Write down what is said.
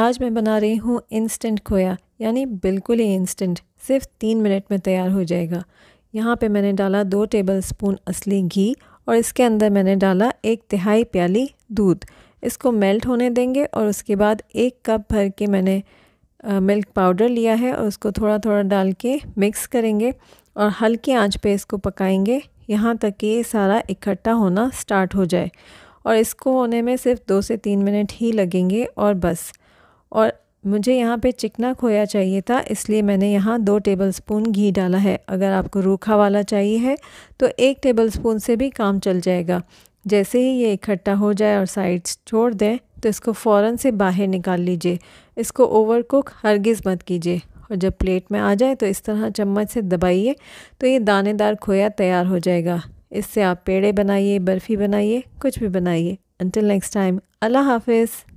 आज मैं बना रही हूँ इंस्टेंट खोया यानी बिल्कुल ही इंस्टेंट सिर्फ तीन मिनट में तैयार हो जाएगा यहाँ पे मैंने डाला दो टेबल स्पून असली घी और इसके अंदर मैंने डाला एक तिहाई प्याली दूध इसको मेल्ट होने देंगे और उसके बाद एक कप भर के मैंने मिल्क पाउडर लिया है और उसको थोड़ा थोड़ा डाल के मिक्स करेंगे और हल्की आंच पे इसको पकाएंगे यहाँ तक कि ये सारा इकट्ठा होना स्टार्ट हो जाए और इसको होने में सिर्फ दो से तीन मिनट ही लगेंगे और बस और मुझे यहाँ पे चिकना खोया चाहिए था इसलिए मैंने यहाँ दो टेबलस्पून घी डाला है अगर आपको रूखा वाला चाहिए है तो एक टेबलस्पून से भी काम चल जाएगा जैसे ही ये इकट्ठा हो जाए और साइड्स छोड़ दें तो इसको फ़ौरन से बाहर निकाल लीजिए इसको ओवर कुक हरगिज़ मत कीजिए और जब प्लेट में आ जाए तो इस तरह चम्मच से दबाइए तो ये दानेदार खोया तैयार हो जाएगा इससे आप पेड़े बनाइए बर्फ़ी बनाइए कुछ भी बनाइए अंटिल नेक्स्ट टाइम अल्लाह हाफिज़